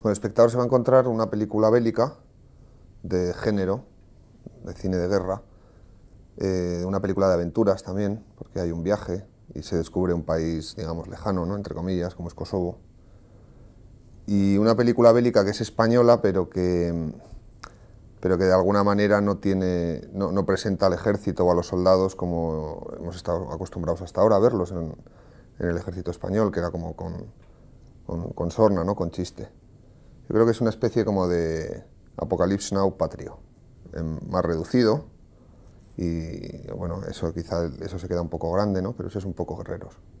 Con el espectador se va a encontrar una película bélica de género, de cine de guerra, eh, una película de aventuras también, porque hay un viaje y se descubre un país, digamos, lejano, entre comillas, como es Kosovo. Y una película bélica que es española, pero que, pero que de alguna manera no, tiene, no, presenta al ejército o a los soldados como hemos estado acostumbrados hasta ahora a verlos en, el ejército español, que era como con, con sorna, ¿no? con chiste. Yo creo que es una especie como de Apocalypse Now patrio, em, más reducido. Y bueno, eso quizá eso se queda un poco grande, ¿no? Pero eso es un poco guerreros.